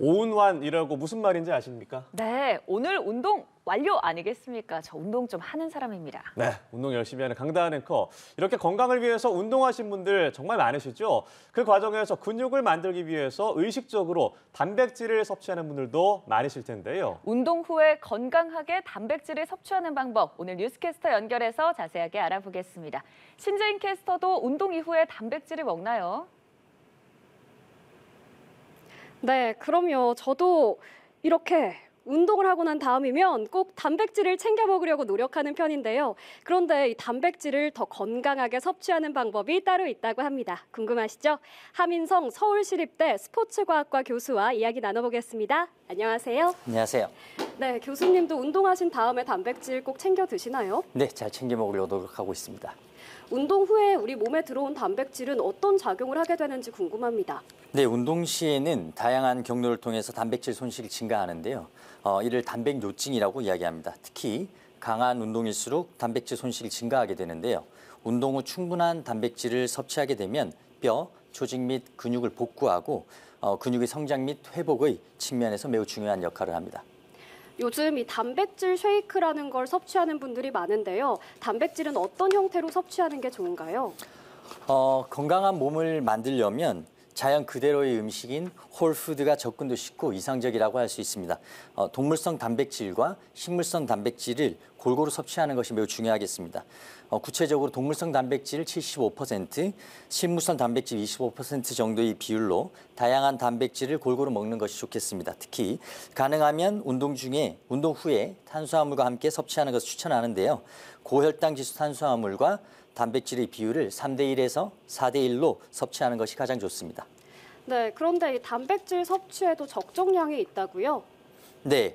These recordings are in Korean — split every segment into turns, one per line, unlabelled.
온운환이라고 무슨 말인지 아십니까?
네, 오늘 운동 완료 아니겠습니까? 저 운동 좀 하는 사람입니다.
네, 운동 열심히 하는 강다한 앵커. 이렇게 건강을 위해서 운동하신 분들 정말 많으시죠? 그 과정에서 근육을 만들기 위해서 의식적으로 단백질을 섭취하는 분들도 많으실 텐데요.
운동 후에 건강하게 단백질을 섭취하는 방법, 오늘 뉴스캐스터 연결해서 자세하게 알아보겠습니다. 신재인 캐스터도 운동 이후에 단백질을 먹나요? 네, 그럼요. 저도 이렇게 운동을 하고 난 다음이면 꼭 단백질을 챙겨 먹으려고 노력하는 편인데요. 그런데 이 단백질을 더 건강하게 섭취하는 방법이 따로 있다고 합니다. 궁금하시죠? 하민성 서울시립대 스포츠과학과 교수와 이야기 나눠보겠습니다. 안녕하세요. 안녕하세요. 네, 교수님도 운동하신 다음에 단백질 꼭 챙겨 드시나요?
네, 잘 챙겨 먹으려고 노력하고 있습니다.
운동 후에 우리 몸에 들어온 단백질은 어떤 작용을 하게 되는지 궁금합니다.
네, 운동 시에는 다양한 경로를 통해서 단백질 손실이 증가하는데요. 어, 이를 단백 요증이라고 이야기합니다. 특히 강한 운동일수록 단백질 손실이 증가하게 되는데요. 운동 후 충분한 단백질을 섭취하게 되면 뼈, 조직 및 근육을 복구하고 어, 근육의 성장 및 회복의 측면에서 매우 중요한 역할을 합니다.
요즘 이 단백질 쉐이크라는 걸 섭취하는 분들이 많은데요. 단백질은 어떤 형태로 섭취하는 게 좋은가요?
어, 건강한 몸을 만들려면 자연 그대로의 음식인 홀푸드가 접근도 쉽고 이상적이라고 할 수 있습니다. 어, 동물성 단백질과 식물성 단백질을 골고루 섭취하는 것이 매우 중요하겠습니다. 어, 구체적으로 동물성 단백질 75%, 식물성 단백질 25% 정도의 비율로 다양한 단백질을 골고루 먹는 것이 좋겠습니다. 특히 가능하면 운동 중에 운동 후에 탄수화물과 함께 섭취하는 것을 추천하는데요. 고혈당 지수 탄수화물과 단백질의 비율을 3대 1에서 4대 1로 섭취하는 것이 가장 좋습니다.
네, 그런데 이 단백질 섭취에도 적정량이 있다고요?
네.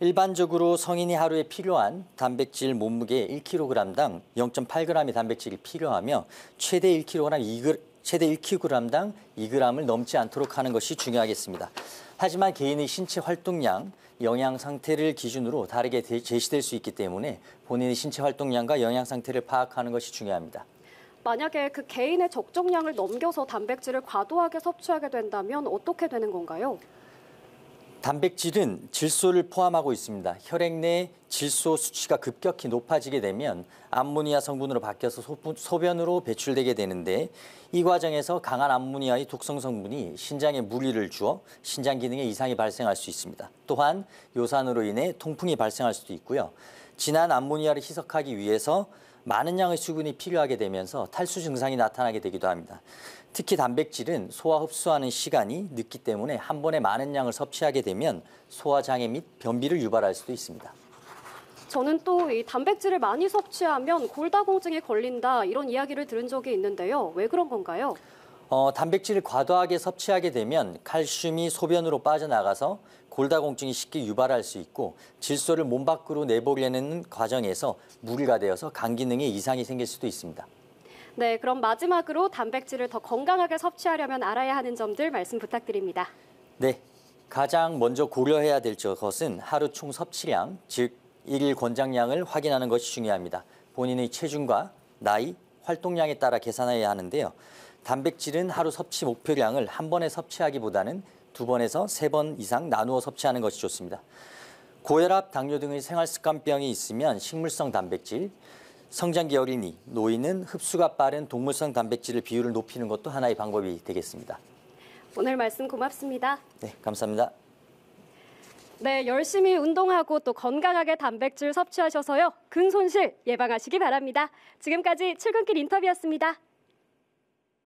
일반적으로 성인이 하루에 필요한 단백질 몸무게 1kg당 0.8g의 단백질이 필요하며 최대 1kg, 2g, 그, 최대 1kg당 2g을 넘지 않도록 하는 것이 중요하겠습니다. 하지만 개인의 신체 활동량, 영양 상태를 기준으로 다르게 제시될 수 있기 때문에 본인의 신체 활동량과 영양 상태를 파악하는 것이 중요합니다.
만약에 그 개인의 적정량을 넘겨서 단백질을 과도하게 섭취하게 된다면 어떻게 되는 건가요?
단백질은 질소를 포함하고 있습니다. 혈액 내 질소 수치가 급격히 높아지게 되면 암모니아 성분으로 바뀌어서 소변으로 배출되게 되는데 이 과정에서 강한 암모니아의 독성 성분이 신장에 무리를 주어 신장 기능에 이상이 발생할 수 있습니다. 또한 요산으로 인해 통풍이 발생할 수도 있고요. 진한 암모니아를 희석하기 위해서 많은 양의 수분이 필요하게 되면서 탈수 증상이 나타나게 되기도 합니다. 특히 단백질은 소화 흡수하는 시간이 늦기 때문에 한 번에 많은 양을 섭취하게 되면 소화장애 및 변비를 유발할 수도 있습니다.
저는 또 이 단백질을 많이 섭취하면 골다공증에 걸린다 이런 이야기를 들은 적이 있는데요. 왜 그런 건가요?
어, 단백질을 과도하게 섭취하게 되면 칼슘이 소변으로 빠져나가서 골다공증이 쉽게 유발할 수 있고 질소를 몸 밖으로 내보내는 과정에서 무리가 되어서 간 기능에 이상이 생길 수도 있습니다.
네, 그럼 마지막으로 단백질을 더 건강하게 섭취하려면 알아야 하는 점들 말씀 부탁드립니다.
네, 가장 먼저 고려해야 될 것은 하루 총 섭취량, 즉 일일 권장량을 확인하는 것이 중요합니다. 본인의 체중과 나이, 활동량에 따라 계산해야 하는데요. 단백질은 하루 섭취 목표량을 한 번에 섭취하기보다는 두 번에서 세 번 이상 나누어 섭취하는 것이 좋습니다. 고혈압, 당뇨 등의 생활습관병이 있으면 식물성 단백질, 성장기 어린이, 노인은 흡수가 빠른 동물성 단백질을 비율을 높이는 것도 하나의 방법이 되겠습니다.
오늘 말씀 고맙습니다.
네, 감사합니다.
네, 열심히 운동하고 또 건강하게 단백질 섭취하셔서요. 근손실 예방하시기 바랍니다. 지금까지 출근길 인터뷰였습니다.